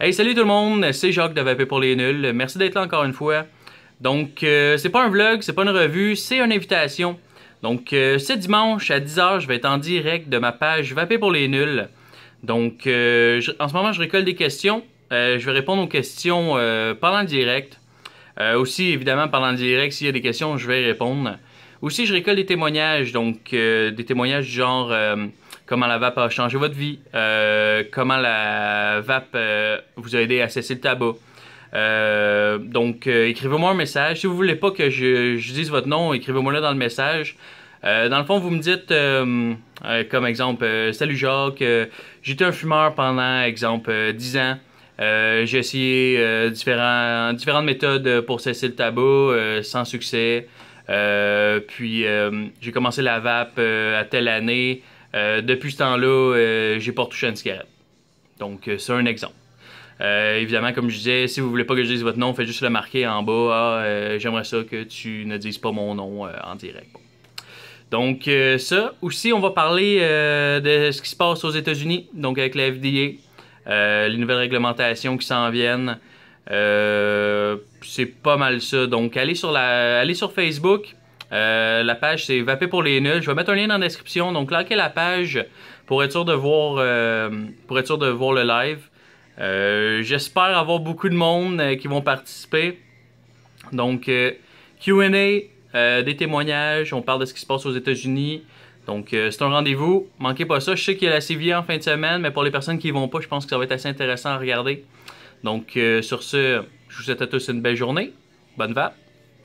Hey, salut tout le monde, c'est Jacques de Vapé pour les nuls. Merci d'être là encore une fois. Donc, euh, c'est pas un vlog, c'est pas une revue, c'est une invitation. Donc, euh, c'est dimanche à 10h, je vais être en direct de ma page Vapé pour les nuls. Donc, euh, en ce moment, je récolte des questions. je vais répondre aux questions pendant le direct. aussi, évidemment, pendant le direct, s'il y a des questions, je vais répondre. Aussi, je récolte des témoignages, donc des témoignages du genre comment la vape a changé votre vie, euh, comment la vape euh, vous a aidé à cesser le tabac. Euh, donc, écrivez-moi un message. Si vous voulez pas que je, dise votre nom, écrivez-moi là dans le message. dans le fond, vous me dites, comme exemple, Salut Jacques, j'étais un fumeur pendant, exemple, 10 ans. J'ai essayé différentes méthodes pour cesser le tabac sans succès. puis j'ai commencé la vape à telle année. Euh, depuis ce temps-là, euh, j'ai pas retouché une cigarette. Donc, euh, c'est un exemple. évidemment, comme je disais, si vous voulez pas que je dise votre nom, faites juste le marquer en bas. Ah, j'aimerais ça que tu ne dises pas mon nom en direct. Donc, ça. Aussi, on va parler de ce qui se passe aux États-Unis, donc avec la FDA, les nouvelles réglementations qui s'en viennent. c'est pas mal ça. Donc, allez sur, la, allez sur Facebook, euh, la page, c'est Vapé pour les nuls. Je vais mettre un lien dans la description. Donc, cliquez la page pour être sûr de voir, euh, pour être sûr de voir le live. Euh, j'espère avoir beaucoup de monde qui vont participer. Donc, Q&A, des témoignages. On parle de ce qui se passe aux États-Unis. Donc, c'est un rendez-vous. Manquez pas ça. Je sais qu'il y a la CV en fin de semaine, mais pour les personnes qui vont pas, je pense que ça va être assez intéressant à regarder. Donc, sur ce, je vous souhaite à tous une belle journée. Bonne vape.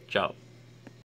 Ciao.